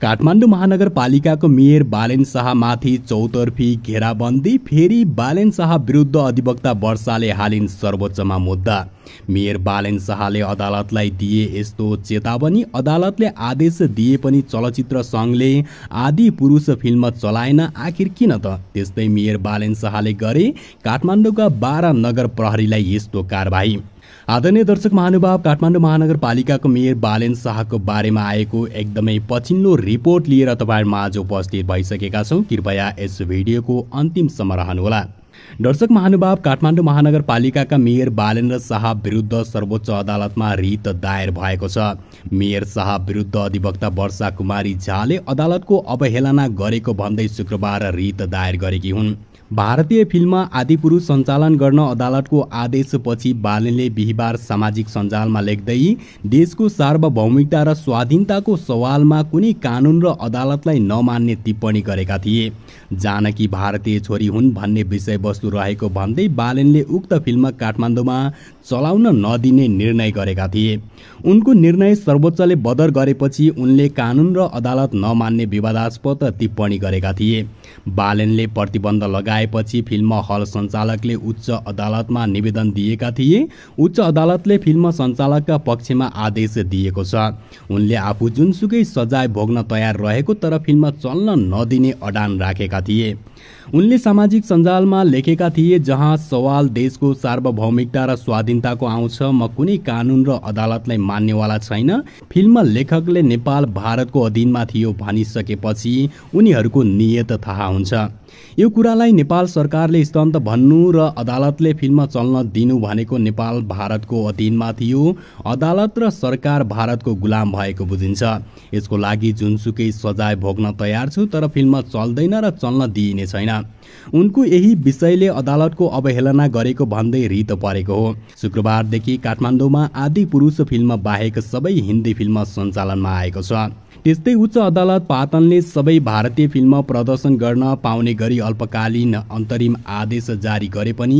काठमाडौँ महानगरपालिकाको मेयर बालेन शाहमाथि चौतर्फी घेराबन्दी फेरि बालेन शाह विरुद्ध अधिवक्ता वर्षाले हालिन् सर्वोच्चमा मुद्दा मेयर बालेन शाहले अदालतलाई दिए यस्तो चेतावनी अदालतले आदेश दिए पनि चलचित्र सङ्घले आदि पुरुष फिल्म चलाएन आखिर किन त त्यस्तै मेयर बालेन शाहले गरे काठमाडौँका बाह्र नगर प्रहरीलाई यस्तो कारवाही आदरणीय दर्शक महानुभाव काठमाडौँ महानगरपालिकाको मेयर बालेन शाहको बारेमा आएको एकदमै पछिल्लो रिपोर्ट लिएर तपाईँहरूमा आज उपस्थित भइसकेका छौँ कृपया यस भिडियोको अन्तिमसम्म रहनुहोला दर्शक महानुभाव काठमाडौँ महानगरपालिकाका मेयर बालेन्द्र शाह विरुद्ध सर्वोच्च अदालतमा रित दायर भएको छ मेयर शाह विरुद्ध अधिवक्ता वर्षा कुमारी झाले अदालतको अवहेलना गरेको भन्दै शुक्रबार रित दायर गरेकी हुन् भारतीय फिल्ममा आदिपुरुष सञ्चालन गर्न अदालतको आदेशपछि बालनले बिहिबार सामाजिक सञ्जालमा लेख्दै देशको सार्वभौमिकता र स्वाधीनताको सवालमा कुनै कानुन र अदालतलाई नमान्ने टिप्पणी गरेका थिए जानकी भारतीय छोरी हुन् भन्ने विषय विषयवस्तु रहेको भन्दै बालेनले उक्त फिल्म काठमाडौँमा चलाउन नदिने निर्णय गरेका थिए उनको निर्णय सर्वोच्चले बदर गरेपछि उनले कानुन र अदालत नमान्ने विवादास्पद टिप्पणी गरेका थिए बालेनले प्रतिबन्ध लगाएपछि फिल्म हल सञ्चालकले उच्च अदालतमा निवेदन दिएका थिए उच्च अदालतले फिल्म सञ्चालकका पक्षमा आदेश दिएको छ उनले आफू जुनसुकै सजाय भोग्न तयार रहेको तर फिल्म चल्न नदिने अडान राखेका थिए उनले सामाजिक सञ्जालमा लेखेका थिए जहाँ सवाल देशको सार्वभौमिकता र स्वाधीनताको आउँछ म कुनै कानुन र अदालतलाई मान्नेवाला छैन फिल्ममा लेखकले नेपाल भारतको अधीनमा थियो भनिसकेपछि उनीहरूको नियत थाहा हुन्छ यो कुरालाई नेपाल सरकारले स्तन्त भन्नु र अदालतले फिल्म चल्न दिनु भनेको नेपाल भारतको अधीनमा थियो अदालत र सरकार भारतको गुलाम भएको बुझिन्छ यसको लागि जुनसुकै सजाय भोग्न तयार छु तर फिल्म चल्दैन र चल्न दिइने छैन उनको यही विषयले अदालतको अवहेलना गरेको भन्दै रित परेको हो शुक्रबारदेखि काठमाडौँमा आदि पुरुष फिल्म बाहेक सबै हिन्दी फिल्म सञ्चालनमा आएको छ त्यस्तै उच्च अदालत पाटनले सबै भारतीय फिल्म प्रदर्शन गर्न पाउने गरी अल्पकालीन अन्तरिम आदेश जारी गरे पनि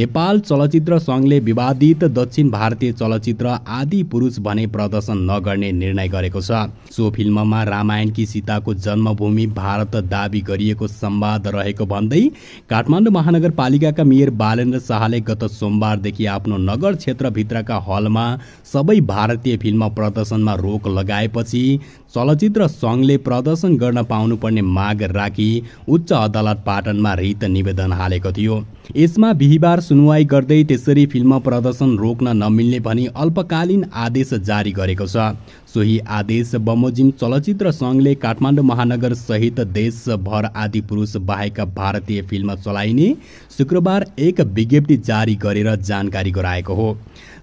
नेपाल चलचित्र सङ्घले विवादित दक्षिण भारतीय चलचित्र आदि पुरुष भने प्रदर्शन नगर्ने निर्णय गरेको छ सो फिल्ममा रामायणकी सीताको जन्मभूमि भारत दावी गरिएको संवाद रहेको भन्दै काठमाडौँ महानगरपालिकाका मेयर बालेन्द्र शाहले गत सोमबारदेखि आफ्नो नगर क्षेत्रभित्रका हलमा सबै भारतीय फिल्म प्रदर्शनमा रोक लगाएपछि चलचित्र सङ्घले प्रदर्शन गर्न पाउनुपर्ने माग राखी उच्च अदालत पाटनमा रित निवेदन हालेको थियो यसमा बिहिबार सुनवाई गर्दै त्यसरी फिल्म प्रदर्शन रोक्न नमिल्ने भनी अल्पकालीन आदेश जारी गरेको छ सोही आदेश बमोजिम चलचित्र सङ्घले काठमाडौँ महानगर सहित देशभर आदि पुरुष बाहेक भारतीय फिल्म चलाइने शुक्रबार एक विज्ञप्ति जारी गरेर जानकारी गराएको हो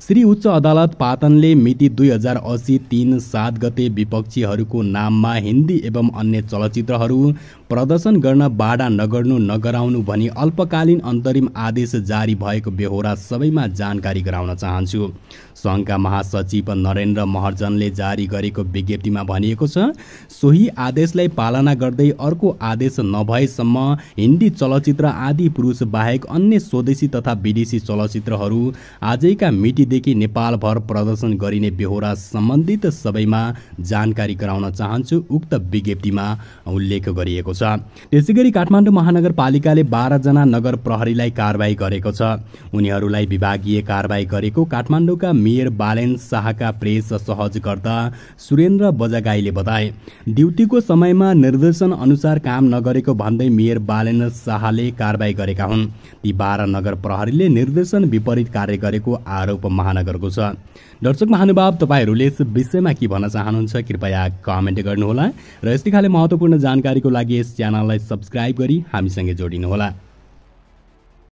श्री उच्च अदालत पातनले मिति दुई हजार असी तिन सात गते विपक्षीहरूको नाममा हिन्दी एवं अन्य चलचित्रहरू प्रदर्शन गर्न बाडा नगर्नु नगराउनु भनी अल्पकालीन अन्तर अन्तरिम आदेश जारी भएको बेहोरा सबैमा जानकारी गराउन चाहन्छु सङ्घका महासचिव नरेन्द्र महर्जनले जारी गरेको विज्ञप्तिमा भनिएको छ सोही आदेशलाई पालना गर्दै अर्को आदेश नभएसम्म हिन्दी चलचित्र आदि पुरुष बाहेक अन्य स्वदेशी तथा विदेशी चलचित्रहरू आजैका मितिदेखि नेपालभर प्रदर्शन गरिने बेहोरा सम्बन्धित सबैमा जानकारी गराउन चाहन्छु उक्त विज्ञप्तिमा उल्लेख गरिएको छ त्यसै गरी काठमाडौँ महानगरपालिकाले बाह्रजना नगर प्रहरीलाई उनीहरूलाई कारवाही गरेको छ उनीहरूलाई विभागीय कारवाही गरेको काठमाडौँका मेयर बालेन शाहका प्रेस सहज गर्दा सुरेन्द्र बजगाईले बताए ड्युटीको समयमा निर्देशन अनुसार काम नगरेको भन्दै मेयर बालेन शाहले कारवाही गरेका हुन् ती बाह्र नगर प्रहरीले निर्देशन विपरीत कार्य गरेको आरोप महानगरको छ दर्शक महानुभाव तपाईँहरूले यस विषयमा के भन्न चाहनुहुन्छ कृपया कमेन्ट गर्नुहोला र यस्तै खाले महत्त्वपूर्ण जानकारीको लागि यस च्यानललाई सब्सक्राइब गरी हामीसँगै जोडिनुहोला